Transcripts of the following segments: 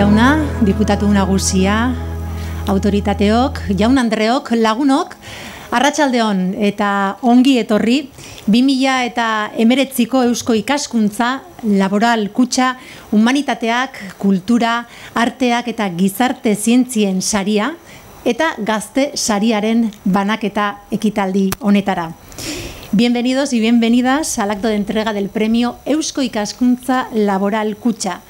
jauna, diputatu nagusia, autoritateok, jaun andreok, lagunok, arratsaldeon eta ongi etorri, 2000 eta emeretziko eusko ikaskuntza, laboral, kutsa, humanitateak, kultura, arteak eta gizarte zientzien saria, eta gazte sariaren banaketa ekitaldi honetara. Bienvenidos y bienvenidas al acto de entrega del premio Eusko Ikaskuntza Laboral Kutxa.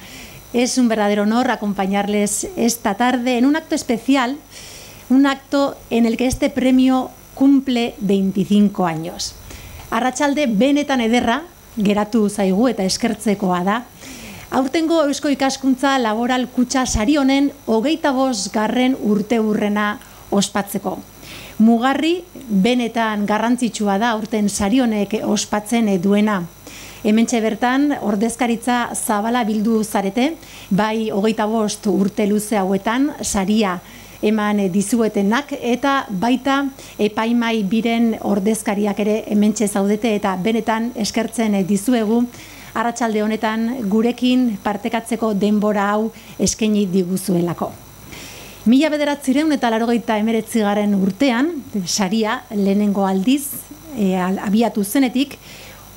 Es un verdadero honor acompañarles esta tarde en un acto especial, un acto en el que este premio cumple 25 años. Arratxalde benetan ederra, geratu zaigu eta eskertzekoa da, aurtengo Eusko Ikaskuntza Laboral Kutsa Sarionen hogeita bost garren urte urrena ospatzeko. Mugarri benetan garrantzitsua da aurten Sarionek ospatzen duena. Hementxe bertan, ordezkaritza zabala bildu zarete, bai hogeita bost urte luze hauetan, saria eman dizuetenak eta baita epaimai biren ordezkariak ere hementxe zaudete eta benetan eskertzen dizuegu arratsalde honetan gurekin partekatzeko denbora hau eskaini diguzuelako. Mila bederatzireun eta larogeita emeretzigaren urtean, saria lehenengo aldiz eh, abiatu zenetik,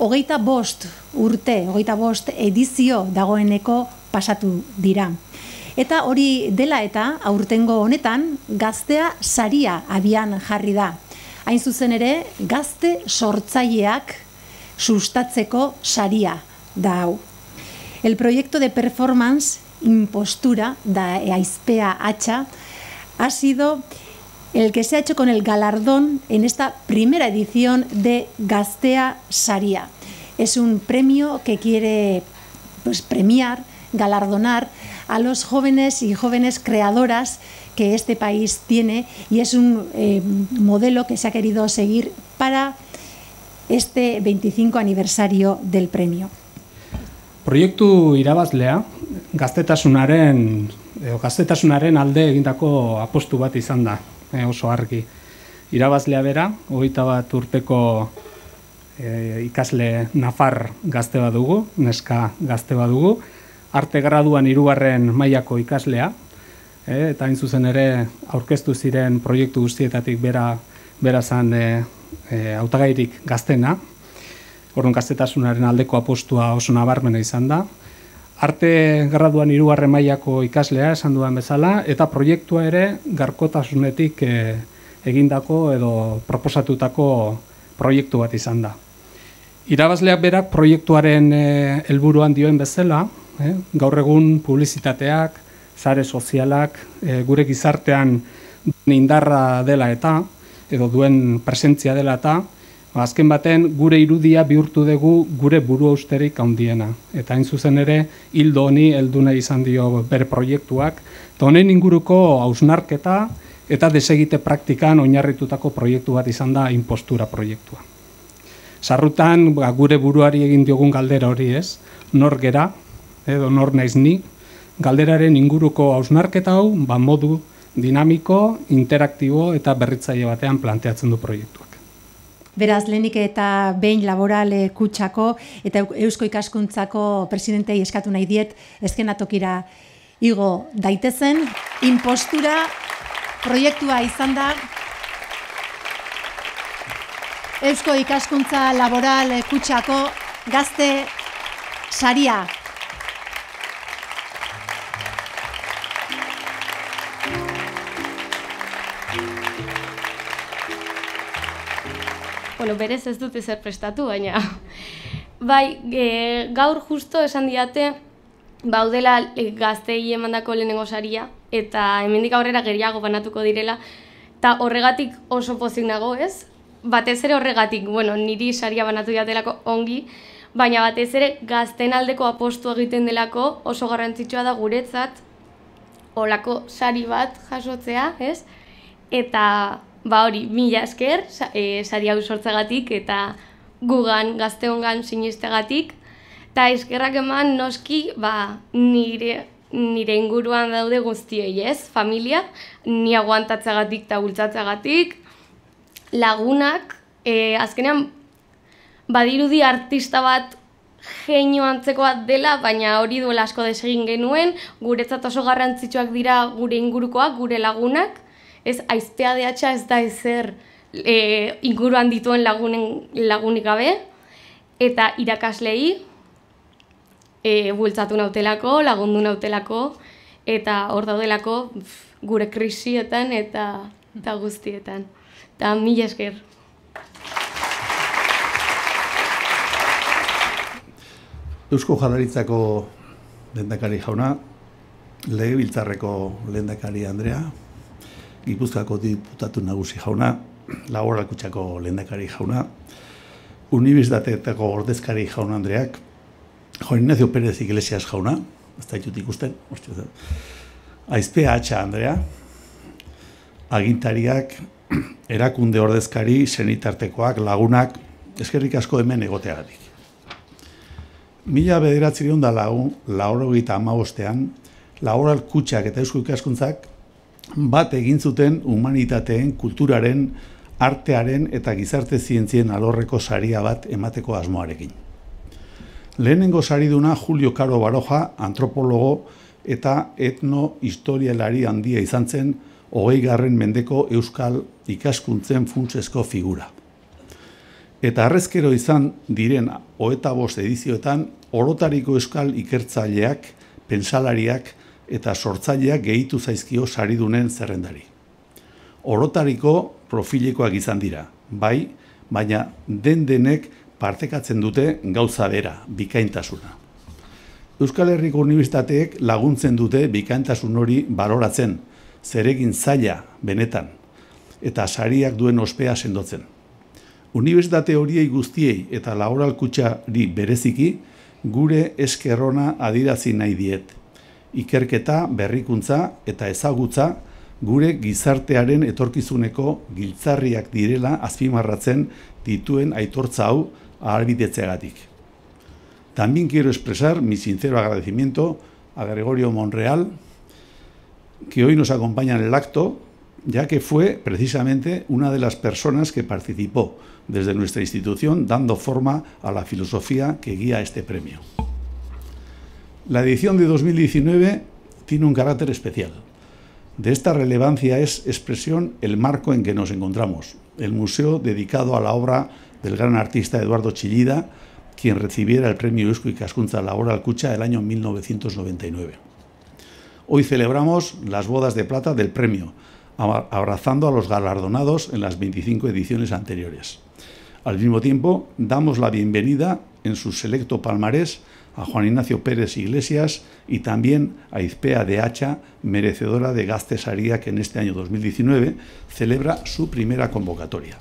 hogeita bost urte, hogeita bost edizio dagoeneko pasatu dira. Eta hori dela eta aurtengo honetan gaztea saria abian jarri da. Hain zuzen ere, gazte sortzaileak sustatzeko saria da hau. El proiektu de performance impostura da eaizpea atxa, ha sido el que se ha hecho con el galardón en esta primera edición de Gastea Saria. Es un premio que quiere pues, premiar, galardonar a los jóvenes y jóvenes creadoras que este país tiene y es un eh, modelo que se ha querido seguir para este 25 aniversario del premio. Proyecto irabazlea gaztetasunaren edo gaztetasunaren alde egindako apostu bat izan da. e, oso argi. Irabazlea bera, hogeita bat urteko eh, ikasle nafar gazte bat dugu, neska gazte bat dugu, arte graduan irugarren mailako ikaslea, eh, eta hain zuzen ere aurkeztu ziren proiektu guztietatik bera, bera zan autagairik gaztena, Gordon gaztetasunaren aldeko apostua oso nabarmena izan da arte graduan irugarre mailako ikaslea esan duan bezala, eta proiektua ere garkotasunetik eh, egindako edo proposatutako proiektu bat izan da. Irabazleak berak proiektuaren eh, helburuan dioen bezala, eh, gaur egun publizitateak, zare sozialak, gure gizartean indarra dela eta, edo duen presentzia dela eta, Azken baten gure irudia bihurtu dugu gure buru austerik handiena. Eta hain zuzen ere, hildo honi helduna izan dio bere proiektuak. Eta honen inguruko hausnarketa eta desegite praktikan oinarritutako proiektu bat izan da impostura proiektua. Sarrutan ba, gure buruari egin diogun galdera hori ez, nor gera, edo nor naiz ni, galderaren inguruko hausnarketa hau, ba modu dinamiko, interaktibo eta berritzaile batean planteatzen du proiektua. Beraz, lehenik eta behin laboral eh, kutsako eta eusko ikaskuntzako presidentei eskatu nahi diet, ezken igo daitezen. Impostura proiektua izan da. Eusko ikaskuntza laboral eh, kutsako gazte saria. bueno, berez ez dute zer prestatu, baina... Bai, gaur justo esan diate, baudela e, gaztei emandako lehenengo saria, eta hemendik aurrera geriago banatuko direla, eta horregatik oso pozik nago ez, batez ere horregatik, bueno, niri saria banatu diatelako ongi, baina batez ere gazten aldeko apostu egiten delako oso garrantzitsua da guretzat, olako sari bat jasotzea, ez? Eta, ba hori, mila esker, e, sari hau sortzegatik eta gugan, gazteongan sinistegatik. Eta eskerrak eman noski, ba, nire, nire inguruan daude guztiei, ez? Familia, ni aguantatzagatik eta bultzatzagatik. Lagunak, e, azkenean, badirudi artista bat genio antzeko bat dela, baina hori duela asko desegin genuen, guretzat oso garrantzitsuak dira gure ingurukoak, gure lagunak, Ez aiztea dehatxa ez da ezer e, inguruan dituen lagunen, lagunik gabe, eta irakaslei e, eh, bultzatu nautelako, lagundu nautelako, eta hor daudelako gure krisietan eta, eta guztietan. Eta mila esker. Eusko Jalaritzako lehendakari jauna, Legebiltzarreko lehendakari Andrea, Gipuzkako diputatu nagusi jauna, laboralkutsako lehendakari jauna, unibizdateetako ordezkari jauna Andreak, Juan Ignacio Pérez Iglesias jauna, ez da ikusten, aizpea atxa Andrea, agintariak, erakunde ordezkari, senitartekoak lagunak, eskerrik asko hemen egoteagatik. Mila bederatzi dion da lagun, laurogeita amabostean, laboralkutsak eta eusko ikaskuntzak, bat egin zuten humanitateen, kulturaren, artearen eta gizarte zientzien alorreko saria bat emateko asmoarekin. Lehenengo sariduna Julio Caro Baroja, antropologo eta etno-historialari handia izan zen hogei garren mendeko euskal ikaskuntzen funtsezko figura. Eta arrezkero izan diren hoeta edizioetan, orotariko euskal ikertzaileak, pensalariak, eta sortzaileak gehitu zaizkio saridunen zerrendari. Orotariko profilekoak izan dira, bai, baina den denek partekatzen dute gauza bera, bikaintasuna. Euskal Herriko Unibistateek laguntzen dute bikaintasun hori baloratzen, zeregin zaila benetan, eta sariak duen ospea sendotzen. Unibistate horiei guztiei eta lauralkutxari bereziki, gure eskerrona adiratzi nahi diet. ikerketa, berrikuntza eta ezagutza gure gizartearen etorkizuneko giltzarriak direla azpimarratzen dituen aitortza hau ahalbidetzeagatik. También quiero expresar mi sincero agradecimiento a Gregorio Monreal, que hoy nos acompaña en el acto, ya que fue precisamente una de las personas que participó desde nuestra institución dando forma a la filosofía que guía este premio. La edición de 2019 tiene un carácter especial. De esta relevancia es expresión el marco en que nos encontramos, el museo dedicado a la obra del gran artista Eduardo Chillida, quien recibiera el premio Usco y Cascunza la obra Alcucha del año 1999. Hoy celebramos las bodas de plata del premio, abrazando a los galardonados en las 25 ediciones anteriores. Al mismo tiempo, damos la bienvenida en su selecto palmarés a Juan Ignacio Pérez Iglesias y también a Izpea de Hacha, merecedora de Gaste Saría, que en este año 2019 celebra su primera convocatoria.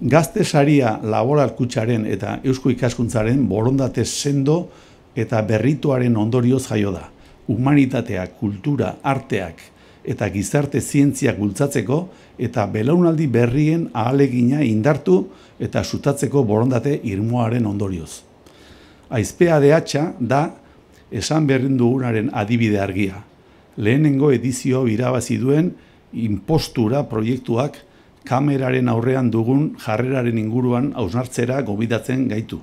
Gazte Saria laboral kutsaren eta Eusko ikaskuntzaren borondate sendo eta berrituaren ondorioz jaio da. Humanitatea, kultura, arteak eta gizarte zientziak gultzatzeko eta belaunaldi berrien ahalegina indartu eta sutatzeko borondate irmoaren ondorioz. Aizpea dehatxa da esan berrin dugunaren adibide argia. Lehenengo edizio birabazi duen impostura proiektuak kameraren aurrean dugun jarreraren inguruan hausnartzera gobidatzen gaitu.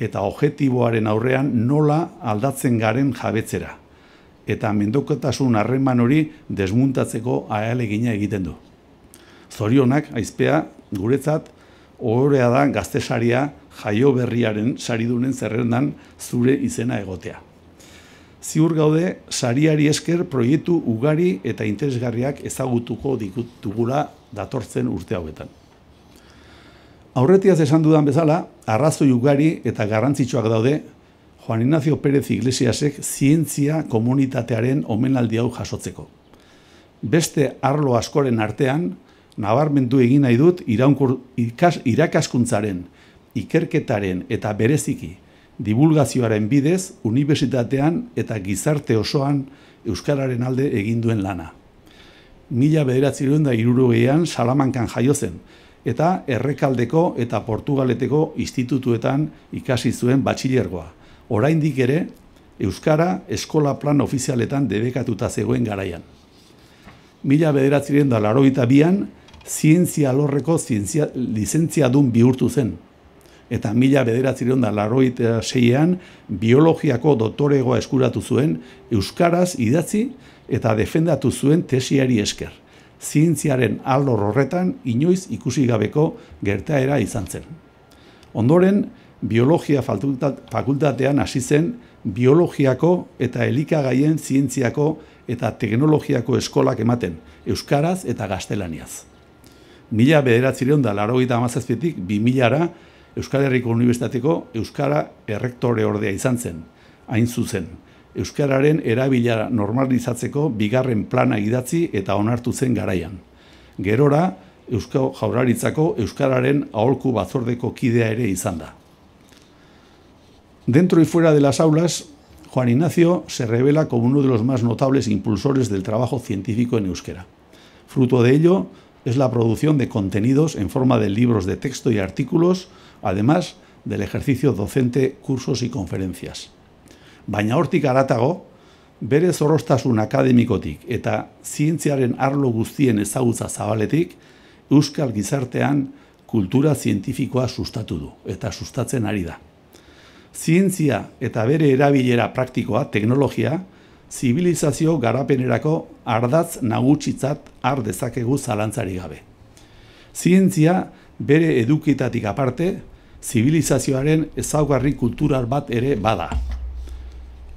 Eta objetiboaren aurrean nola aldatzen garen jabetzera. Eta mendokotasun harreman hori desmuntatzeko ahalegina egiten du. Zorionak, aizpea, guretzat, ohorea da gaztesaria, jaio berriaren saridunen zerrendan zure izena egotea. Ziur gaude, sariari esker proiektu ugari eta interesgarriak ezagutuko dugula datortzen urte hauetan. Aurretiaz esan dudan bezala, arrazoi ugari eta garrantzitsuak daude, Juan Ignacio Pérez Iglesiasek zientzia komunitatearen omenaldi hau jasotzeko. Beste arlo askoren artean, nabarmendu egin nahi dut irakaskuntzaren, irakaskuntzaren, ikerketaren eta bereziki divulgazioaren bidez unibertsitatean eta gizarte osoan euskararen alde egin duen lana. Mila bederatzi da irurogeian salamankan jaio eta errekaldeko eta portugaleteko institutuetan ikasi zuen batxilergoa. Oraindik ere, Euskara eskola plan ofizialetan debekatuta zegoen garaian. Mila bederatzi da bian, zientzia lorreko zientzia, lizentzia dun bihurtu zen, eta mila bederatzerion da larroitea seian biologiako dotoregoa eskuratu zuen Euskaraz idatzi eta defendatu zuen tesiari esker. Zientziaren aldo horretan inoiz ikusi gabeko gertaera izan zen. Ondoren, biologia fakultatean hasi zen biologiako eta elikagaien zientziako eta teknologiako eskolak ematen Euskaraz eta Gaztelaniaz. Mila bederatzerion da larroita amazazpietik bi milara Euskal Herriko Unibestateko Euskara errektore ordea izan zen, hain zuzen. Euskararen erabila normalizatzeko bigarren plana idatzi eta onartu zen garaian. Gerora, Eusko Jauraritzako Euskararen aholku batzordeko kidea ere izan da. Dentro y fuera de las aulas, Juan Ignacio se revela como uno de los más notables impulsores del trabajo científico en euskera. Fruto de ello es la producción de contenidos en forma de libros de texto y artículos, además del ejercicio docente, cursos y conferencias. Baina hortik aratago, bere zorostasun akademikotik eta zientziaren arlo guztien ezagutza zabaletik, Euskal Gizartean kultura zientifikoa sustatu du eta sustatzen ari da. Zientzia eta bere erabilera praktikoa, teknologia, zibilizazio garapenerako ardatz nagutsitzat har dezakegu zalantzari gabe. Zientzia bere edukitatik aparte, zibilizazioaren ezaugarri kultural bat ere bada.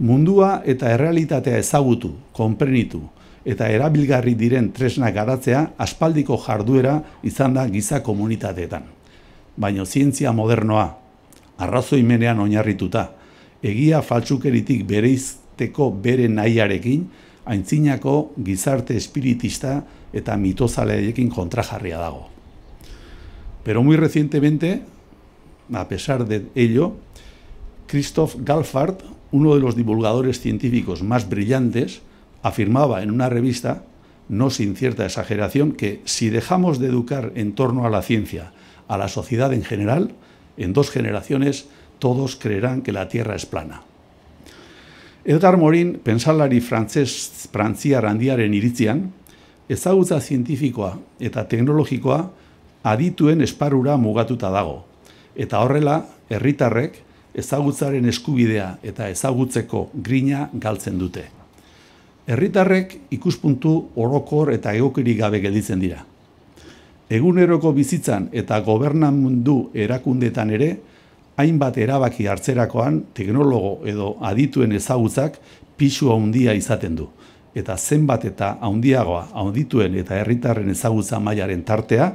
Mundua eta errealitatea ezagutu, konprenitu eta erabilgarri diren tresnak garatzea aspaldiko jarduera izan da giza komunitateetan. baino zientzia modernoa, arrazoimenean oinarrituta, egia faltsukeritik bereizteko bere nahiarekin, aintzinako gizarte espiritista eta mitozaleekin kontrajarria dago. Pero muy recientemente, A pesar de ello, Christoph Galfard, uno de los divulgadores científicos más brillantes, afirmaba en una revista, no sin cierta exageración, que si dejamos de educar en torno a la ciencia a la sociedad en general, en dos generaciones todos creerán que la Tierra es plana. Edgar Morin, pensalari francia frantziar handiaren iritzian, ezagutza zientifikoa eta teknologikoa adituen esparura mugatuta dago, Eta horrela, herritarrek ezagutzaren eskubidea eta ezagutzeko grina galtzen dute. Herritarrek ikuspuntu orokor eta egokiri gabe gelditzen dira. Eguneroko bizitzan eta gobernamundu erakundetan ere, hainbat erabaki hartzerakoan teknologo edo adituen ezagutzak pisua handia izaten du eta zenbat eta handiagoa handituen eta herritarren ezagutza mailaren tartea,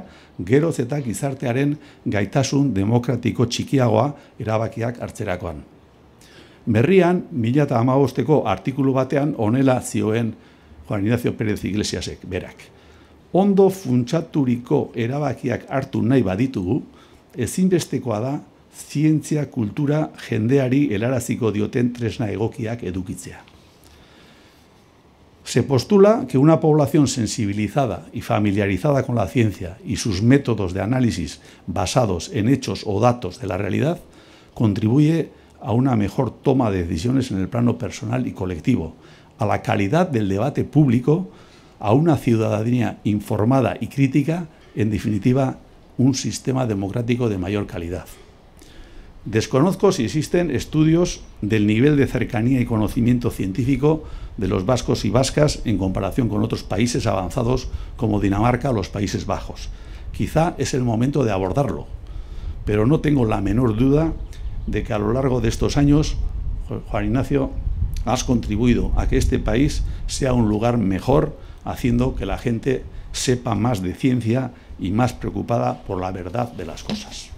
geroz eta gizartearen gaitasun demokratiko txikiagoa erabakiak hartzerakoan. Berrian, mila eta hamabosteko artikulu batean onela zioen Juan Ignacio Pérez Iglesiasek berak. Ondo funtsaturiko erabakiak hartu nahi baditugu, ezinbestekoa da zientzia, kultura, jendeari elaraziko dioten tresna egokiak edukitzea. Se postula que una población sensibilizada y familiarizada con la ciencia y sus métodos de análisis basados en hechos o datos de la realidad contribuye a una mejor toma de decisiones en el plano personal y colectivo, a la calidad del debate público, a una ciudadanía informada y crítica, en definitiva, un sistema democrático de mayor calidad. Desconozco si existen estudios del nivel de cercanía y conocimiento científico de los vascos y vascas en comparación con otros países avanzados como Dinamarca o los Países Bajos. Quizá es el momento de abordarlo, pero no tengo la menor duda de que a lo largo de estos años, Juan Ignacio, has contribuido a que este país sea un lugar mejor, haciendo que la gente sepa más de ciencia y más preocupada por la verdad de las cosas.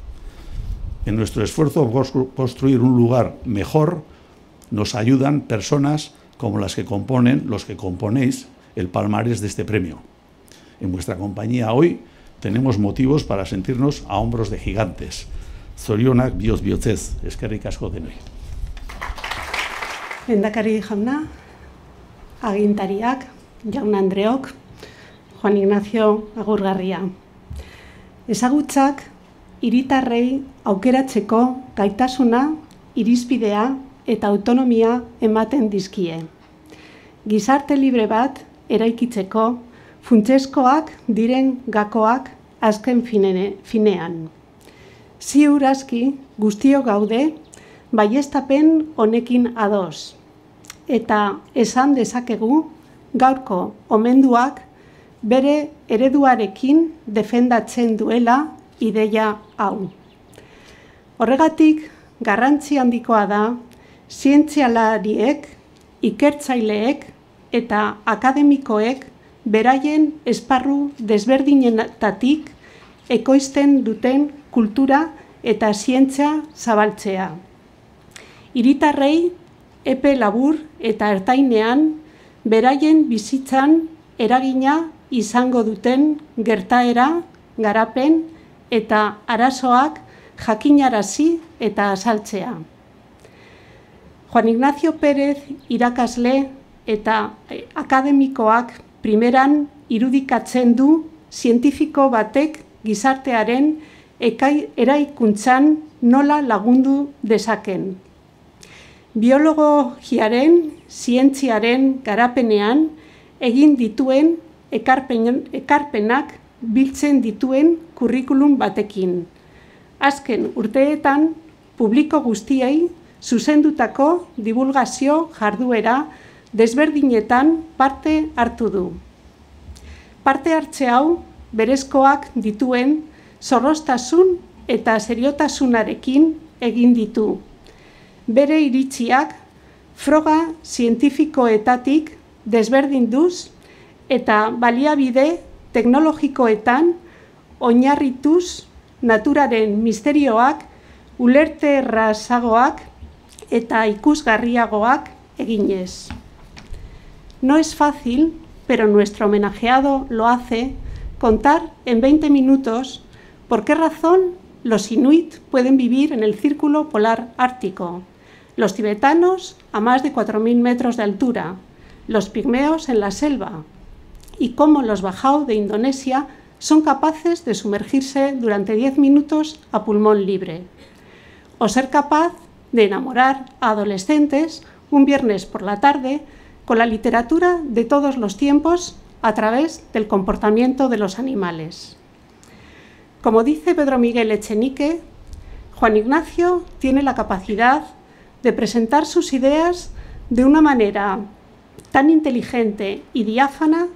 En nuestro esfuerzo por construir un lugar mejor, nos ayudan personas como las que componen, los que componéis el palmarés de este premio. En vuestra compañía hoy tenemos motivos para sentirnos a hombros de gigantes. Zorionak bihotz bihotzez, eskerrik asko denoi. Endakari jauna, agintariak, Joan Andreok, Juan Ignacio Agurgarria. Ezagutzak hiritarrei aukeratzeko gaitasuna, irizpidea eta autonomia ematen dizkie. Gizarte libre bat eraikitzeko funtseskoak diren gakoak azken finene, finean. Ziur aski guztio gaude baiestapen honekin ados. Eta esan dezakegu gaurko omenduak bere ereduarekin defendatzen duela ideia hau. Horregatik, garrantzi handikoa da zientzialariek, ikertzaileek eta akademikoek beraien esparru desberdinetatik ekoizten duten kultura eta zientzia zabaltzea. Hiritarrei epe labur eta ertainean beraien bizitzan eragina izango duten gertaera, garapen eta arazoak jakinarazi eta azaltzea. Juan Ignacio Pérez irakasle eta eh, akademikoak primeran irudikatzen du zientifiko batek gizartearen eraikuntzan nola lagundu dezaken. Biologo zientziaren garapenean, egin dituen ekarpen, ekarpenak biltzen dituen kurrikulum batekin. Azken urteetan, publiko guztiai zuzendutako divulgazio jarduera desberdinetan parte hartu du. Parte hartze hau berezkoak dituen zorrostasun eta seriotasunarekin egin ditu. Bere iritziak froga zientifikoetatik desberdin eta baliabide teknologikoetan oinarrituz naturaren misterioak ulerte errazagoak eta e eginez. No es fácil, pero nuestro homenajeado lo hace contar en 20 minutos por qué razón los inuit pueden vivir en el círculo polar ártico, los tibetanos a más de 4.000 metros de altura, los pigmeos en la selva y cómo los bajau de Indonesia son capaces de sumergirse durante 10 minutos a pulmón libre o ser capaz de enamorar a adolescentes un viernes por la tarde con la literatura de todos los tiempos a través del comportamiento de los animales. Como dice Pedro Miguel Echenique, Juan Ignacio tiene la capacidad de presentar sus ideas de una manera tan inteligente y diáfana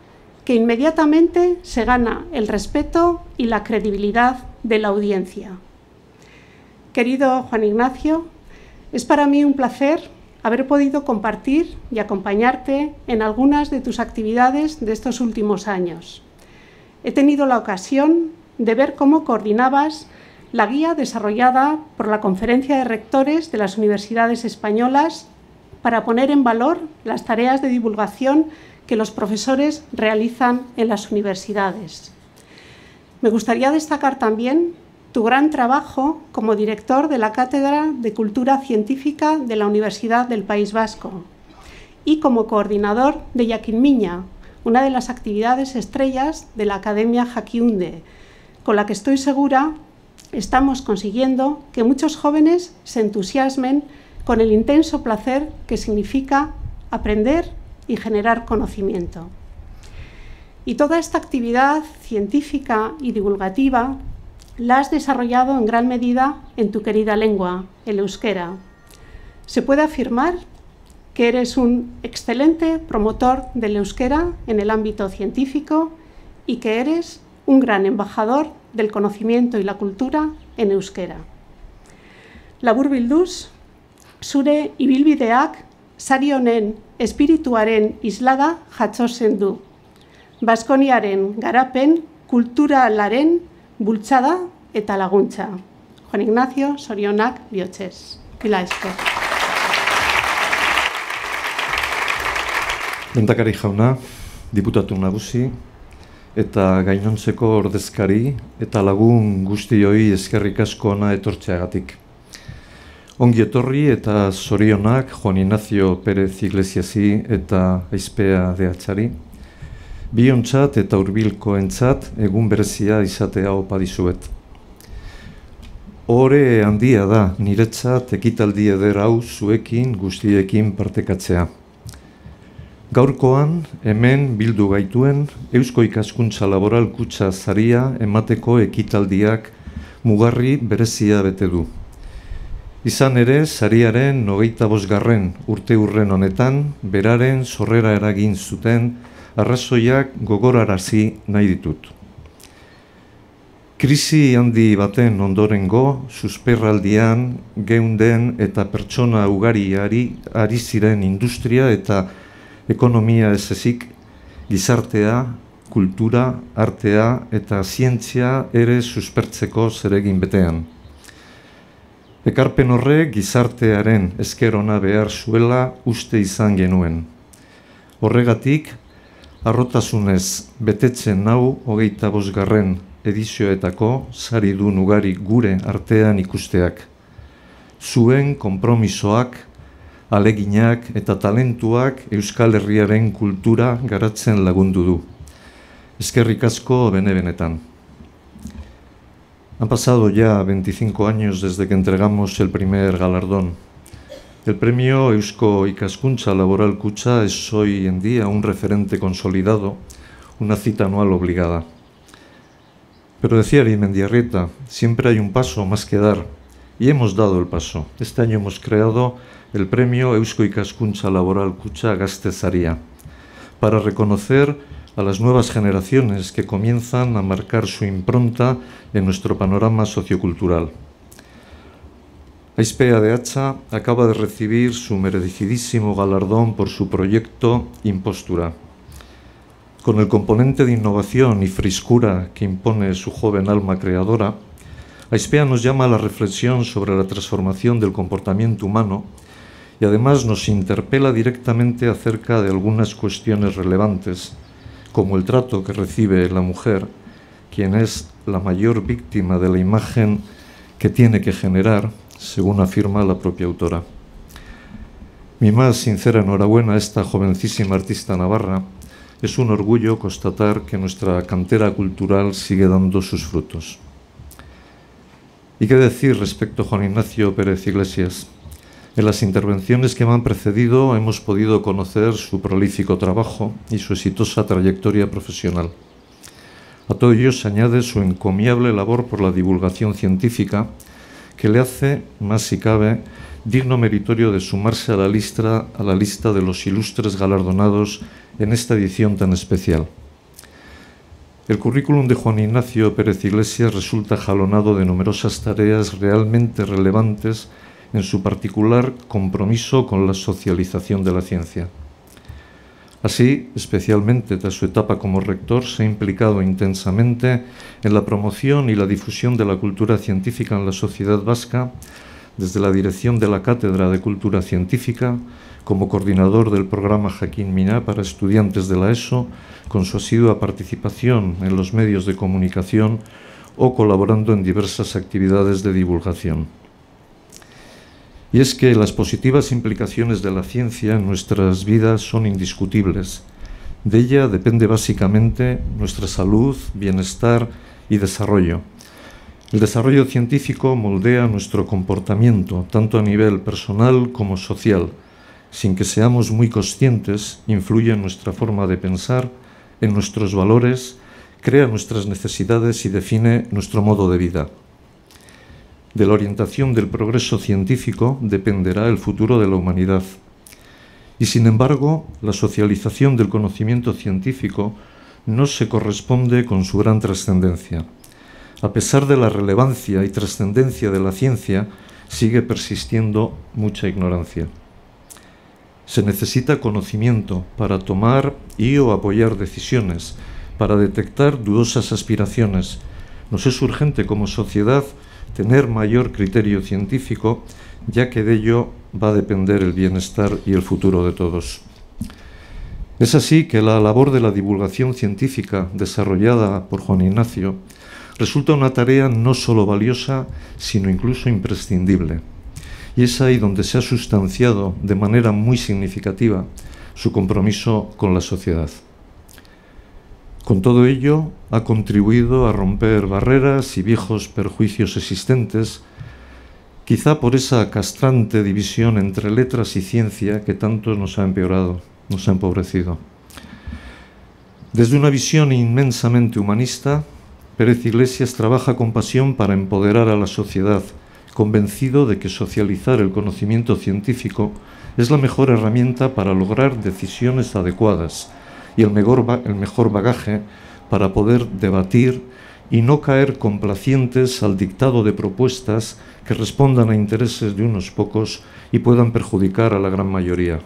que inmediatamente se gana el respeto y la credibilidad de la audiencia. Querido Juan Ignacio, es para mí un placer haber podido compartir y acompañarte en algunas de tus actividades de estos últimos años. He tenido la ocasión de ver cómo coordinabas la guía desarrollada por la Conferencia de Rectores de las Universidades Españolas para poner en valor las tareas de divulgación que los profesores realizan en las universidades. Me gustaría destacar también tu gran trabajo como director de la Cátedra de Cultura Científica de la Universidad del País Vasco y como coordinador de Miña, una de las actividades estrellas de la Academia Jaquiunde, con la que estoy segura estamos consiguiendo que muchos jóvenes se entusiasmen con el intenso placer que significa aprender y generar conocimiento. Y toda esta actividad científica y divulgativa la has desarrollado en gran medida en tu querida lengua, el euskera. Se puede afirmar que eres un excelente promotor del euskera en el ámbito científico y que eres un gran embajador del conocimiento y la cultura en euskera. Laburbilduz, zure ibilbideak sari honen espirituaren islada jasotzen du. Baskoniaren garapen kulturalaren bultzada eta laguntza. Juan Ignacio Sorionak Biotxez. Bila esko. Bentakari jauna, diputatu nagusi, eta gainontzeko ordezkari eta lagun guztioi eskerrik asko ona etortzeagatik. Ongi etorri eta sorionak Juan Ignacio Pérez Iglesiasi eta Aizpea de Atxari biontzat eta hurbilkoentzat egun berezia izatea opa dizuet. Hore handia da niretzat ekitaldi eder hau zuekin guztiekin partekatzea. Gaurkoan hemen bildu gaituen Eusko Ikaskuntza Laboral Kutsa Zaria emateko ekitaldiak mugarri berezia bete du. Izan ere, zariaren nogeita bosgarren urte hurren honetan, beraren sorrera eragin zuten arrazoiak gogorarazi nahi ditut. Krisi handi baten ondorengo, susperraldian, geunden eta pertsona ugariari ari ziren industria eta ekonomia ez gizartea, kultura, artea eta zientzia ere suspertzeko zeregin betean. Ekarpen horre gizartearen ezkerona behar zuela uste izan genuen. Horregatik, arrotasunez betetzen nau hogeita bosgarren edizioetako sari du ugari gure artean ikusteak. Zuen konpromisoak, aleginak eta talentuak Euskal Herriaren kultura garatzen lagundu du. Eskerrik asko bene-benetan. Han pasado ya 25 años desde que entregamos el primer galardón. El premio Eusko Cascuncha Laboral Cucha es hoy en día un referente consolidado, una cita anual obligada. Pero decía Mendiarreta, siempre hay un paso más que dar, y hemos dado el paso. Este año hemos creado el premio Eusko Cascuncha Laboral Cucha Gastezaría, para reconocer a las nuevas generaciones que comienzan a marcar su impronta en nuestro panorama sociocultural. Aispea de Hacha acaba de recibir su merecidísimo galardón por su proyecto Impostura. Con el componente de innovación y frescura que impone su joven alma creadora, Aispea nos llama a la reflexión sobre la transformación del comportamiento humano y además nos interpela directamente acerca de algunas cuestiones relevantes, como el trato que recibe la mujer, quien es la mayor víctima de la imagen que tiene que generar según afirma la propia autora. Mi más sincera enhorabuena a esta jovencísima artista navarra. Es un orgullo constatar que nuestra cantera cultural sigue dando sus frutos. ¿Y qué decir respecto a Juan Ignacio Pérez Iglesias? En las intervenciones que me han precedido hemos podido conocer su prolífico trabajo y su exitosa trayectoria profesional. A todo ello se añade su encomiable labor por la divulgación científica que le hace, más si cabe, digno meritorio de sumarse a la, lista, a la lista de los ilustres galardonados en esta edición tan especial. El currículum de Juan Ignacio Pérez Iglesias resulta jalonado de numerosas tareas realmente relevantes en su particular compromiso con la socialización de la ciencia. Así, especialmente tras su etapa como rector, se ha implicado intensamente en la promoción y la difusión de la cultura científica en la sociedad vasca, desde la dirección de la Cátedra de Cultura Científica, como coordinador del programa Jaquín Miná para estudiantes de la ESO, con su asidua participación en los medios de comunicación o colaborando en diversas actividades de divulgación y es que las positivas implicaciones de la ciencia en nuestras vidas son indiscutibles. De ella depende básicamente nuestra salud, bienestar y desarrollo. El desarrollo científico moldea nuestro comportamiento, tanto a nivel personal como social. Sin que seamos muy conscientes, influye en nuestra forma de pensar, en nuestros valores, crea nuestras necesidades y define nuestro modo de vida. De la orientación del progreso científico dependerá el futuro de la humanidad. Y sin embargo, la socialización del conocimiento científico no se corresponde con su gran trascendencia. A pesar de la relevancia y trascendencia de la ciencia, sigue persistiendo mucha ignorancia. Se necesita conocimiento para tomar y o apoyar decisiones, para detectar dudosas aspiraciones. Nos es urgente como sociedad tener mayor criterio científico, ya que de ello va a depender el bienestar y el futuro de todos. Es así que la labor de la divulgación científica desarrollada por Juan Ignacio resulta una tarea no solo valiosa, sino incluso imprescindible. Y es ahí donde se ha sustanciado de manera muy significativa su compromiso con la sociedad. Con todo ello, ha contribuido a romper barreras y viejos perjuicios existentes, quizá por esa castrante división entre letras y ciencia que tanto nos ha empeorado, nos ha empobrecido. Desde una visión inmensamente humanista, Pérez Iglesias trabaja con pasión para empoderar a la sociedad, convencido de que socializar el conocimiento científico es la mejor herramienta para lograr decisiones adecuadas, y el mejor, el bagaje para poder debatir y no caer complacientes al dictado de propuestas que respondan a intereses de unos pocos y puedan perjudicar a la gran mayoría.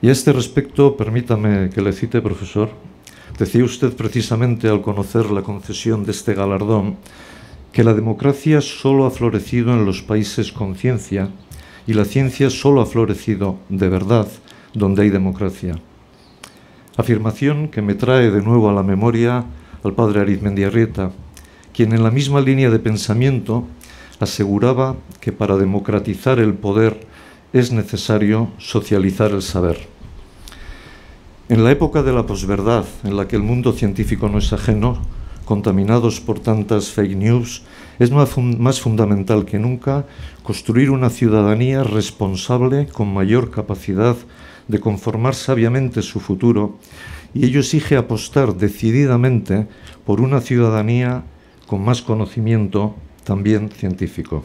Y a este respecto, permítame que le cite, profesor, decía usted precisamente al conocer la concesión de este galardón que la democracia solo ha florecido en los países con ciencia y la ciencia solo ha florecido de verdad donde hay democracia afirmación que me trae de nuevo a la memoria al padre Arrieta, quien en la misma línea de pensamiento aseguraba que para democratizar el poder es necesario socializar el saber. En la época de la posverdad, en la que el mundo científico no es ajeno, contaminados por tantas fake news, es más, más fundamental que nunca construir una ciudadanía responsable con mayor capacidad de conformar sabiamente su futuro y ello exige apostar decididamente por una ciudadanía con más conocimiento, también científico.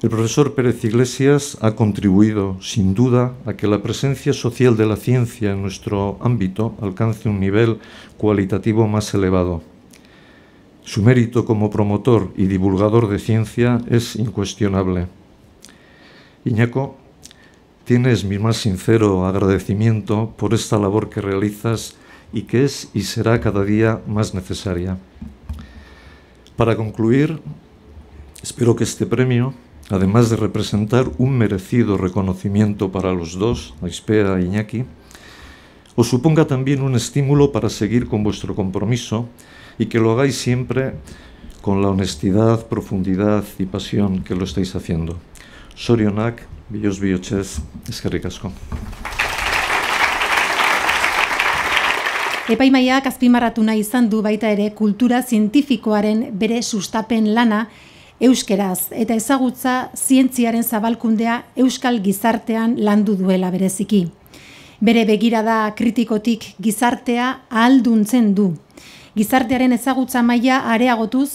El profesor Pérez Iglesias ha contribuido, sin duda, a que la presencia social de la ciencia en nuestro ámbito alcance un nivel cualitativo más elevado. Su mérito como promotor y divulgador de ciencia es incuestionable. Iñaco Tienes mi más sincero agradecimiento por esta labor que realizas y que es y será cada día más necesaria. Para concluir, espero que este premio, además de representar un merecido reconocimiento para los dos, Aispea y e Iñaki, os suponga también un estímulo para seguir con vuestro compromiso y que lo hagáis siempre con la honestidad, profundidad y pasión que lo estáis haciendo. Sorionak, Bioz bihotxez, eskerrik asko. Epaimaiak azpimarratu nahi izan du baita ere kultura zientifikoaren bere sustapen lana euskeraz eta ezagutza zientziaren zabalkundea euskal gizartean landu duela bereziki. Bere begirada kritikotik gizartea ahalduntzen du. Gizartearen ezagutza maila areagotuz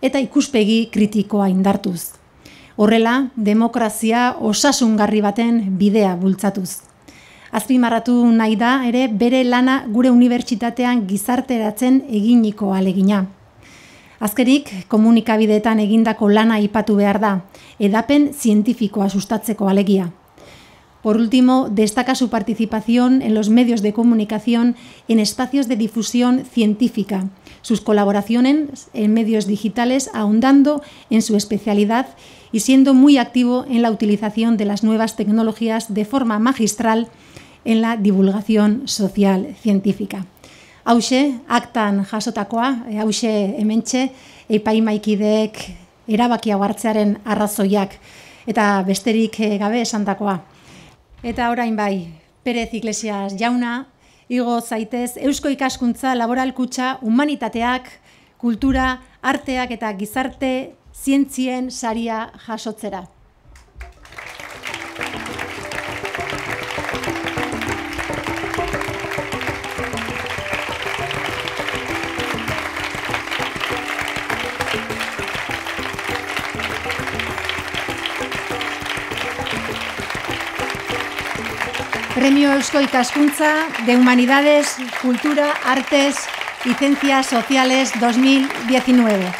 eta ikuspegi kritikoa indartuz. Horrela, demokrazia osasungarri baten bidea bultzatuz. Azpimarratu nahi da ere bere lana gure unibertsitatean gizarteratzen eginiko alegina. Azkerik, komunikabideetan egindako lana ipatu behar da, edapen zientifikoa sustatzeko alegia. Por último, destaca su participación en los medios de comunicación en espacios de difusión científica, sus colaboraciones en medios digitales ahondando en su especialidad y siendo muy activo en la utilización de las nuevas tecnologías de forma magistral en la divulgación social científica. Hauxe, aktan jasotakoa, eh, hauxe hementxe, epaimaikideek erabaki eta besterik eh, gabe Eta orain bai, Perez Iglesias jauna, igo zaitez, Eusko ikaskuntza, laboral kutsa, humanitateak, kultura, arteak eta gizarte, zientzien saria jasotzerat. Premio Eusko Ikaskuntza de Humanidades, Cultura, Artes y Ciencias Sociales 2019.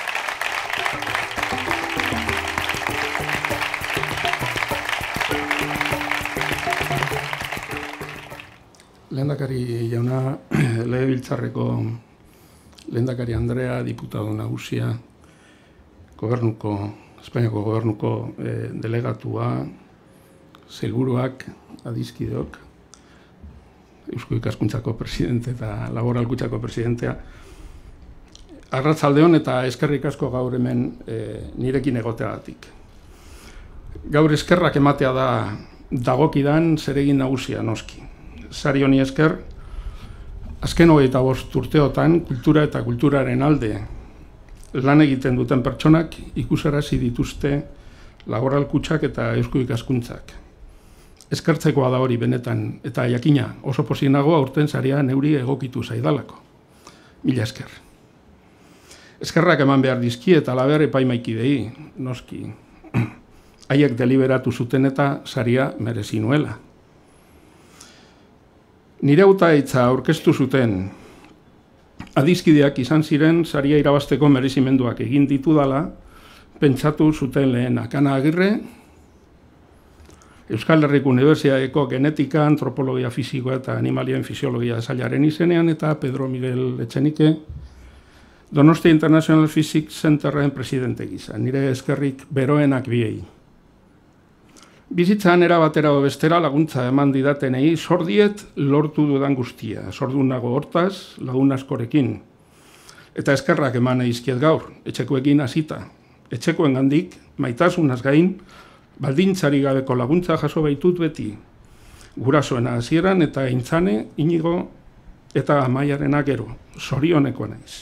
Lehendakari jauna, lehe biltzarreko lehendakari Andrea, diputado nagusia, gobernuko, Espainiako gobernuko eh, delegatua, zelburuak, adizkideok, Eusko Ikaskuntzako presidente eta Laboralkutzako presidentea. Arratzalde hon eta eskerrik asko gaur hemen e, nirekin egoteagatik. Gaur eskerrak ematea da dagokidan zer egin nagusia noski. Sari honi esker, azken hori eta bost urteotan kultura eta kulturaren alde lan egiten duten pertsonak ikusarazi dituzte laboralkutsak eta eusko ikaskuntzak eskertzekoa da hori benetan eta jakina oso posinago aurten saria neuri egokitu zaidalako. Mila esker. Eskerrak eman behar dizki eta laber epaimaikidei, noski. Haiek deliberatu zuten eta saria merezi nuela. Nire uta aurkeztu zuten adizkideak izan ziren saria irabasteko merezimenduak egin ditu dala, pentsatu zuten lehen akana agirre, Euskal Herriko Unibertsitateko Genetika, Antropologia Fisikoa eta Animalien Fisiologia Sailaren izenean eta Pedro Miguel Etxenike Donostia International Physics Centerren presidente gisa. Nire eskerrik beroenak biei. Bizitzan era batera bestera laguntza eman didatenei sordiet lortu dudan guztia. Sordunago hortaz, lagun askorekin eta eskerrak eman eizkiet gaur, etxekoekin hasita. Etxekoengandik maitasunaz gain baldintzari gabeko laguntza jaso baitut beti. Gurasoena hasieran eta intzane inigo eta amaiarena gero, sorioneko naiz.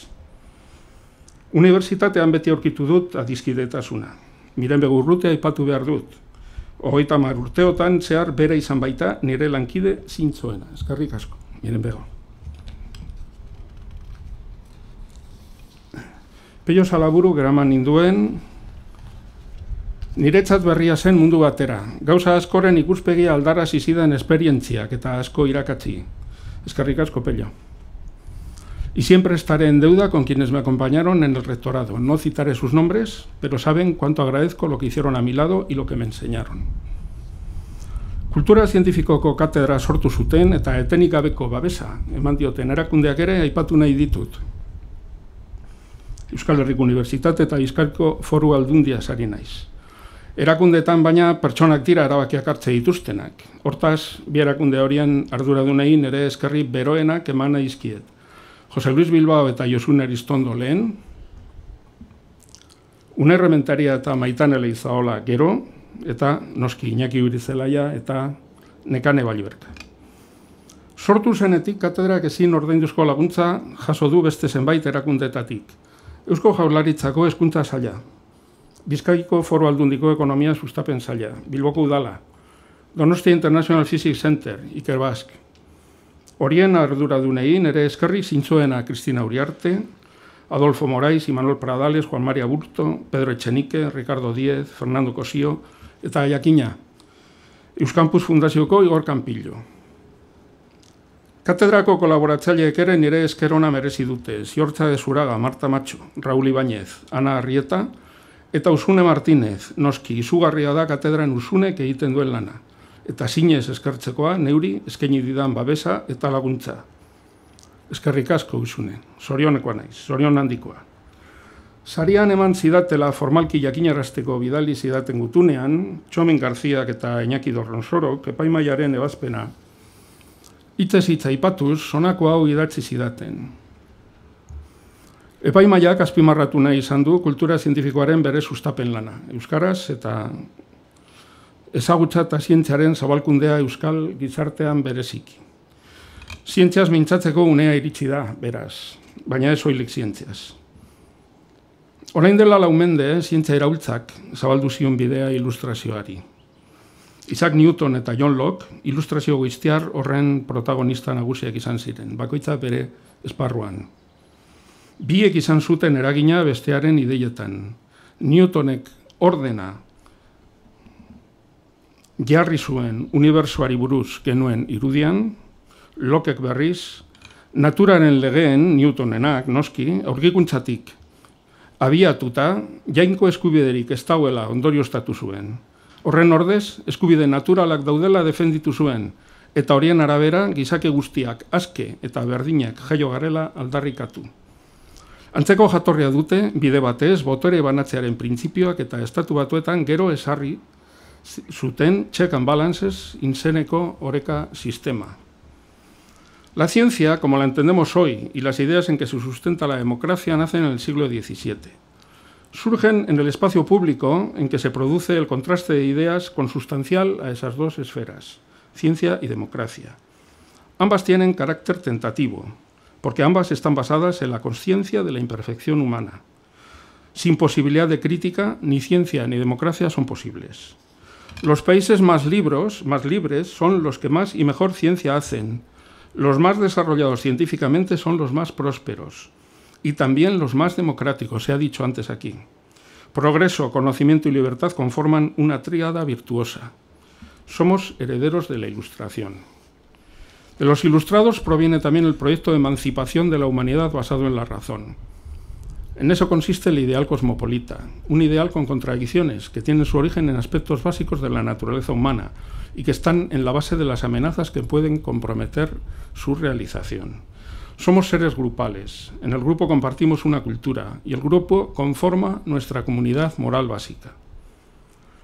Unibertsitatean beti aurkitu dut adiskidetasuna. Miren begurrutea aipatu behar dut. Hogeita mar urteotan zehar bere izan baita nire lankide zintzoena. Eskarrik asko, miren bego. Peio salaburu graman ninduen, Niretzat berria zen mundu batera, gauza askoren ikuspegia aldaraz izidan esperientziak eta asko irakatzi. Eskerrik asko pello. I siempre estaré en deuda con quienes me acompañaron en el rectorado. No citaré sus nombres, pero saben cuánto agradezco lo que hicieron a mi lado y lo que me enseñaron. Kultura zientifikoko katedra sortu zuten eta etenik beko babesa, eman dioten erakundeak ere aipatu nahi ditut. Euskal Herriko Unibertsitate eta Bizkaiko Foru Aldundia sari naiz. Erakundetan baina pertsonak dira erabakiak hartze dituztenak. Hortaz, bi erakunde horien arduradunei ere eskerri beroenak emana izkiet. Jose Luis Bilbao eta Josun Eriztondo lehen, unerrementaria eta maitanele izaola gero, eta noski inaki huri zelaia eta nekane baliberka. Sortu zenetik katedrak ezin ordainduzko laguntza jaso du beste zenbait erakundetatik. Eusko jaularitzako eskuntza zaila, Bizkaiko Foro Aldundiko Ekonomia Zustapen Zaila, Bilboko Udala, Donosti International Physics Center, Iker Bask. Horien ardura dunein, ere eskerri zintzoena Kristina Uriarte, Adolfo Moraiz, Imanol Pradales, Juan Maria Burto, Pedro Etxenike, Ricardo Diez, Fernando Cosio, eta Iakina, Euskampus Fundazioko Igor Campillo. Katedrako kolaboratzaileek ere nire eskerona merezi dute, Ziortza de Zuraga, Marta Macho, Raúl Ibáñez, Ana Arrieta, eta Usune Martinez, noski, izugarria da katedran Usunek egiten duen lana. Eta zinez eskertzekoa, neuri, eskaini didan babesa eta laguntza. Eskerrik asko, Usune. honekoa naiz, Sorion handikoa. Sarian eman zidatela formalki jakinarazteko bidali zidaten gutunean, Txomin Garziak eta Iñaki Dorronsorok epaimaiaren ebazpena. Itzez hitza ipatuz, sonako hau idatzi zidaten. Epaimaiak azpimarratu nahi izan du kultura zientifikoaren bere sustapen lana. Euskaraz eta ezagutza eta zientziaren zabalkundea euskal gizartean bereziki. Zientziaz mintzatzeko unea iritsi da, beraz, baina ez oilik zientziaz. Horrein dela laumende, eh, zientzia iraultzak zabaldu zion bidea ilustrazioari. Isaac Newton eta John Locke ilustrazio goiztiar horren protagonista nagusiak izan ziren, bakoitza bere esparruan, biek izan zuten eragina bestearen ideietan. Newtonek ordena jarri zuen unibertsuari buruz genuen irudian, lokek berriz, naturaren legeen Newtonenak, noski, aurkikuntzatik, abiatuta, jainko eskubiderik ez dauela ondorioztatu zuen. Horren ordez, eskubide naturalak daudela defenditu zuen, eta horien arabera gizake guztiak aske eta berdinak jaio garela aldarrikatu. Antzeko jatorria dute bide batez botere banatzearen printzipioak eta estatu gero esarri zuten check and balances inzeneko oreka sistema. La ciencia, como la entendemos hoy, y las ideas en que se sustenta la democracia nacen en el siglo XVII. Surgen en el espacio público en que se produce el contraste de ideas consustancial a esas dos esferas, ciencia y democracia. Ambas tienen carácter tentativo, porque ambas están basadas en la conciencia de la imperfección humana. Sin posibilidad de crítica, ni ciencia ni democracia son posibles. Los países más, libros, más libres son los que más y mejor ciencia hacen. Los más desarrollados científicamente son los más prósperos y también los más democráticos, se ha dicho antes aquí. Progreso, conocimiento y libertad conforman una tríada virtuosa. Somos herederos de la Ilustración. De los ilustrados proviene también el proyecto de emancipación de la humanidad basado en la razón. En eso consiste el ideal cosmopolita, un ideal con contradicciones que tienen su origen en aspectos básicos de la naturaleza humana y que están en la base de las amenazas que pueden comprometer su realización. Somos seres grupales, en el grupo compartimos una cultura y el grupo conforma nuestra comunidad moral básica.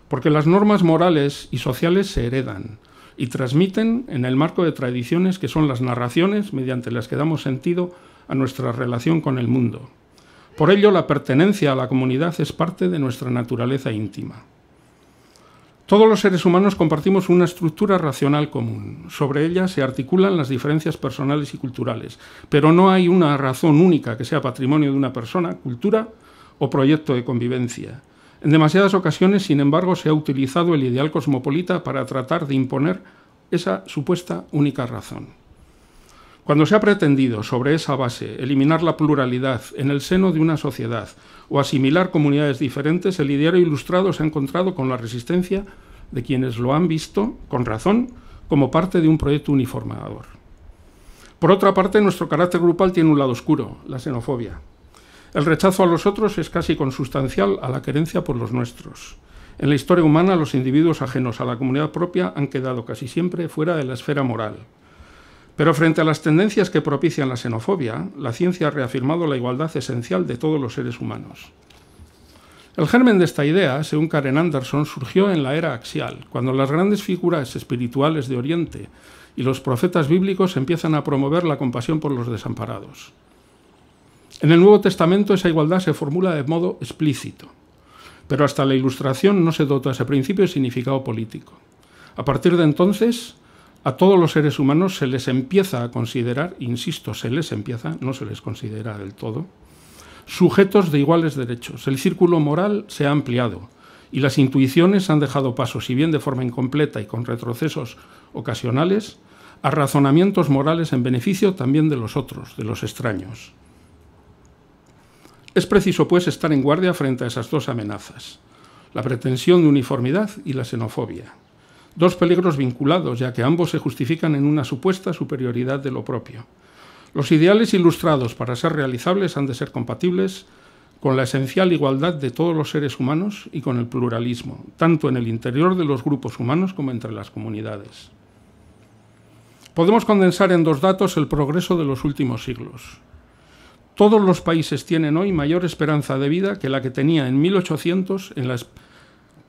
Porque las normas morales y sociales se heredan, y transmiten en el marco de tradiciones que son las narraciones mediante las que damos sentido a nuestra relación con el mundo. Por ello, la pertenencia a la comunidad es parte de nuestra naturaleza íntima. Todos los seres humanos compartimos una estructura racional común. Sobre ella se articulan las diferencias personales y culturales, pero no hay una razón única que sea patrimonio de una persona, cultura o proyecto de convivencia. En demasiadas ocasiones, sin embargo, se ha utilizado el ideal cosmopolita para tratar de imponer esa supuesta única razón. Cuando se ha pretendido, sobre esa base, eliminar la pluralidad en el seno de una sociedad o asimilar comunidades diferentes, el ideario ilustrado se ha encontrado con la resistencia de quienes lo han visto, con razón, como parte de un proyecto uniformador. Por otra parte, nuestro carácter grupal tiene un lado oscuro, la xenofobia. El rechazo a los otros es casi consustancial a la querencia por los nuestros. En la historia humana, los individuos ajenos a la comunidad propia han quedado casi siempre fuera de la esfera moral. Pero frente a las tendencias que propician la xenofobia, la ciencia ha reafirmado la igualdad esencial de todos los seres humanos. El germen de esta idea, según Karen Anderson, surgió en la era axial, cuando las grandes figuras espirituales de Oriente y los profetas bíblicos empiezan a promover la compasión por los desamparados. En el Nuevo Testamento esa igualdad se formula de modo explícito, pero hasta la Ilustración no se dota ese principio de significado político. A partir de entonces, a todos los seres humanos se les empieza a considerar, insisto, se les empieza, no se les considera del todo, sujetos de iguales derechos. El círculo moral se ha ampliado y las intuiciones han dejado paso, si bien de forma incompleta y con retrocesos ocasionales, a razonamientos morales en beneficio también de los otros, de los extraños. Es preciso, pues, estar en guardia frente a esas dos amenazas, la pretensión de uniformidad y la xenofobia. Dos peligros vinculados, ya que ambos se justifican en una supuesta superioridad de lo propio. Los ideales ilustrados para ser realizables han de ser compatibles con la esencial igualdad de todos los seres humanos y con el pluralismo, tanto en el interior de los grupos humanos como entre las comunidades. Podemos condensar en dos datos el progreso de los últimos siglos. Todos los países tienen hoy mayor esperanza de vida que la que tenía en 1800 en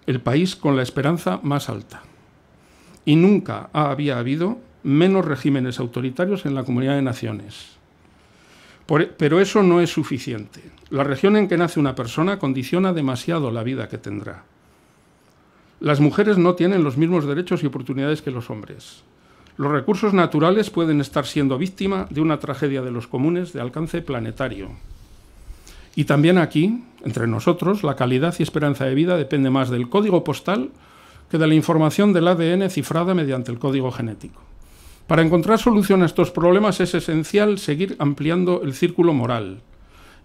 el país con la esperanza más alta. Y nunca había habido menos regímenes autoritarios en la Comunidad de Naciones. E, pero eso no es suficiente. La región en que nace una persona condiciona demasiado la vida que tendrá. Las mujeres no tienen los mismos derechos y oportunidades que los hombres. Los recursos naturales pueden estar siendo víctima de una tragedia de los comunes de alcance planetario. Y también aquí, entre nosotros, la calidad y esperanza de vida depende más del código postal que de la información del ADN cifrada mediante el código genético. Para encontrar solución a estos problemas es esencial seguir ampliando el círculo moral.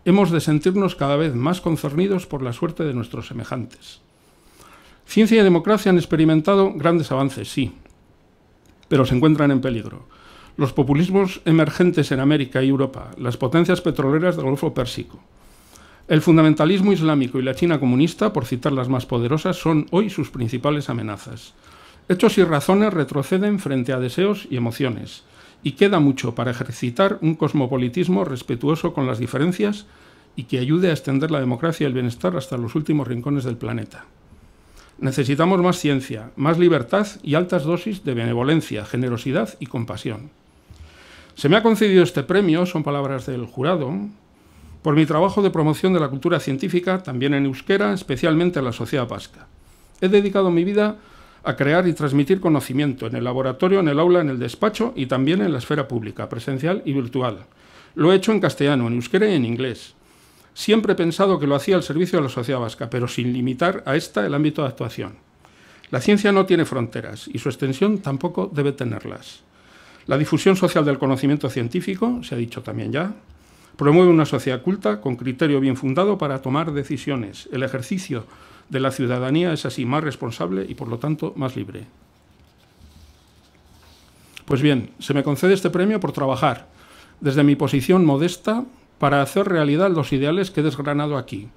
Hemos de sentirnos cada vez más concernidos por la suerte de nuestros semejantes. Ciencia y democracia han experimentado grandes avances, sí, pero se encuentran en peligro. Los populismos emergentes en América y Europa, las potencias petroleras del Golfo Pérsico, el fundamentalismo islámico y la China comunista, por citar las más poderosas, son hoy sus principales amenazas. Hechos y razones retroceden frente a deseos y emociones, y queda mucho para ejercitar un cosmopolitismo respetuoso con las diferencias y que ayude a extender la democracia y el bienestar hasta los últimos rincones del planeta. Necesitamos más ciencia, más libertad y altas dosis de benevolencia, generosidad y compasión. Se me ha concedido este premio, son palabras del jurado, por mi trabajo de promoción de la cultura científica, también en euskera, especialmente en la sociedad vasca. He dedicado mi vida a crear y transmitir conocimiento en el laboratorio, en el aula, en el despacho y también en la esfera pública, presencial y virtual. Lo he hecho en castellano, en euskera y en inglés. Siempre he pensado que lo hacía al servicio de la sociedad vasca, pero sin limitar a esta el ámbito de actuación. La ciencia no tiene fronteras y su extensión tampoco debe tenerlas. La difusión social del conocimiento científico, se ha dicho también ya, promueve una sociedad culta con criterio bien fundado para tomar decisiones. El ejercicio de la ciudadanía es así más responsable y por lo tanto más libre. Pues bien, se me concede este premio por trabajar desde mi posición modesta para hacer realidad los ideales que he desgranado aquí.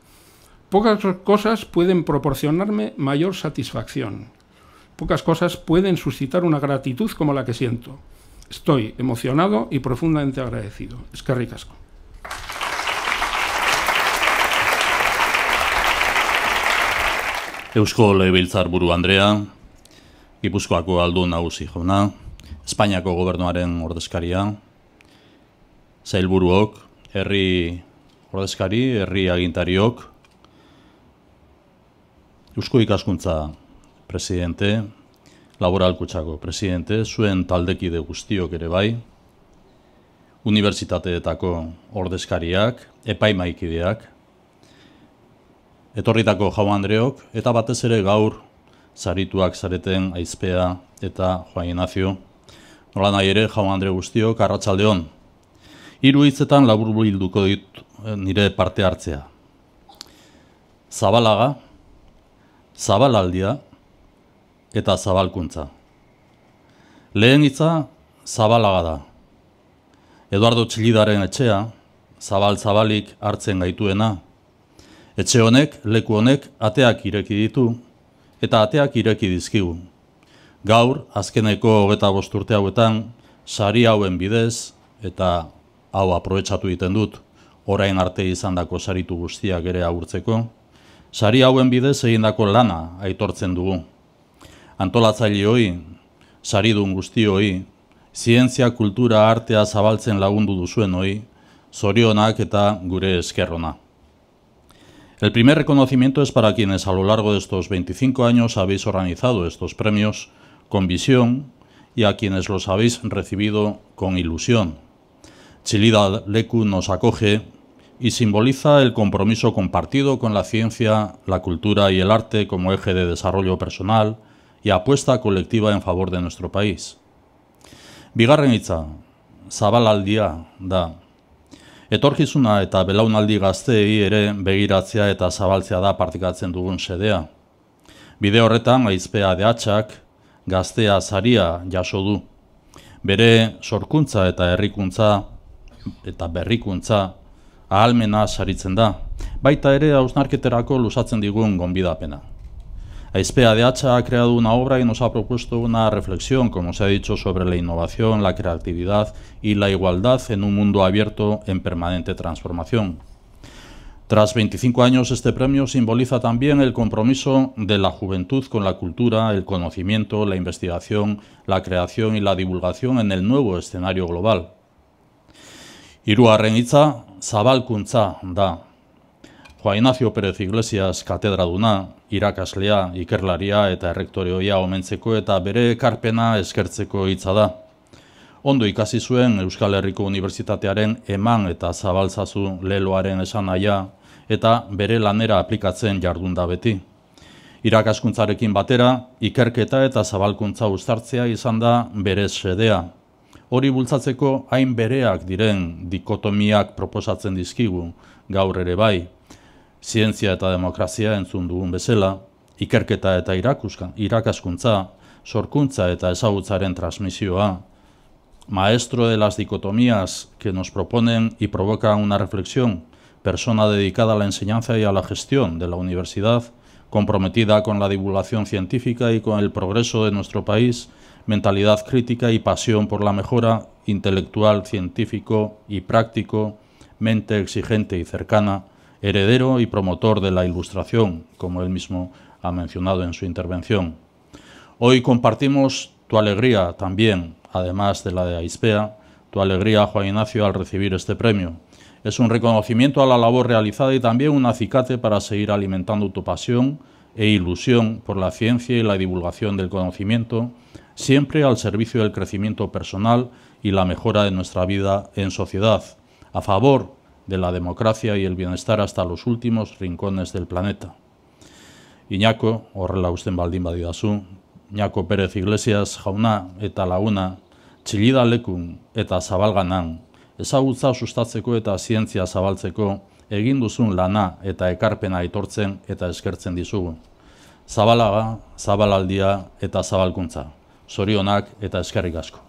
Pocas cosas pueden proporcionarme mayor satisfacción. Pocas cosas pueden suscitar una gratitud como la que siento. Estoy emocionado y profundamente agradecido. Es que ricasco. Eusko Legebiltzarburu Andrea, Gipuzkoako aldun nagusi jauna, Espainiako gobernuaren ordezkaria, zailburuok, herri ordezkari, herri agintariok, Eusko ikaskuntza presidente, laboralkutsako presidente, zuen taldekide guztiok ere bai, unibertsitateetako ordezkariak, epaimaikideak, etorritako jau Andreok, eta batez ere gaur zarituak zareten aizpea eta joa inazio. Nola nahi ere, jau Andre guztiok, arratsaldeon. Hiru hitzetan labur bilduko dit eh, nire parte hartzea. Zabalaga, zabalaldia eta zabalkuntza. Lehen hitza zabalaga da. Eduardo Txilidaren etxea, zabal-zabalik hartzen gaituena. Etxe honek, leku honek, ateak ireki ditu, eta ateak ireki dizkigu. Gaur, azkeneko hogeta bosturte hauetan, sari hauen bidez, eta hau aprobetsatu egiten dut orain arte izandako saritu guztiak ere agurtzeko sari hauen bidez egindako lana aitortzen dugu antolatzaile hoi, saridun guzti hori zientzia kultura artea zabaltzen lagundu duzuen hoi, zorionak eta gure eskerrona El primer reconocimiento es para quienes a lo largo de estos 25 años habéis organizado estos premios con visión y a quienes los habéis recibido con ilusión. Chilida Leku nos acoge y simboliza el compromiso compartido con la ciencia, la cultura y el arte como eje de desarrollo personal y apuesta colectiva en favor de nuestro país. Bigarren hitza, zabalaldia da. Etorkizuna eta belaunaldi gazteei ere begiratzea eta zabaltzea da partikatzen dugun sedea. Bide horretan, aizpea atxak, gaztea zaria jaso du. Bere sorkuntza eta herrikuntza eta berrikuntza ahalmena saritzen baita ere lusatzen digun gonbidapena. de Hacha ha creado una obra y nos ha propuesto una reflexión, como se ha dicho, sobre la innovación, la creatividad y la igualdad en un mundo abierto en permanente transformación. Tras 25 años, este premio simboliza también el compromiso de la juventud con la cultura, el conocimiento, la investigación, la creación y la divulgación en el nuevo escenario global. Hiruarren hitza zabalkuntza da. Joa Ignacio Pérez Iglesias katedraduna, irakaslea, ikerlaria eta errektorioia omentzeko eta bere ekarpena eskertzeko hitza da. Ondo ikasi zuen Euskal Herriko Unibertsitatearen eman eta zabaltzazu leloaren esan aia eta bere lanera aplikatzen jardun da beti. Irakaskuntzarekin batera, ikerketa eta zabalkuntza uztartzea izan da bere sedea, hori bultzatzeko hain bereak diren dikotomiak proposatzen dizkigu gaur ere bai, zientzia eta demokrazia entzun dugun bezala, ikerketa eta irakuska, irakaskuntza, sorkuntza eta ezagutzaren transmisioa, maestro de las dicotomías que nos proponen y provocan una reflexión, persona dedicada a la enseñanza y a la gestión de la universidad, comprometida con la divulgación científica y con el progreso de nuestro país, mentalidad crítica y pasión por la mejora, intelectual, científico y práctico, mente exigente y cercana, heredero y promotor de la Ilustración, como él mismo ha mencionado en su intervención. Hoy compartimos tu alegría también, además de la de Aispea, tu alegría, Juan Ignacio, al recibir este premio. Es un reconocimiento a la labor realizada y también un acicate para seguir alimentando tu pasión e ilusión por la ciencia y la divulgación del conocimiento, siempre al servicio del crecimiento personal y la mejora de nuestra vida en sociedad, a favor de la democracia y el bienestar hasta los últimos rincones del planeta. Iñako, horrela usten baldin badidazu, Iñako Pérez Iglesias, jauna eta laguna, txilida eta zabalganan, ezagutza sustatzeko eta zientzia zabaltzeko, egin duzun lana eta ekarpena aitortzen eta eskertzen dizugu. Zabalaga, zabalaldia eta zabalkuntza zorionak eta eskerrik asko.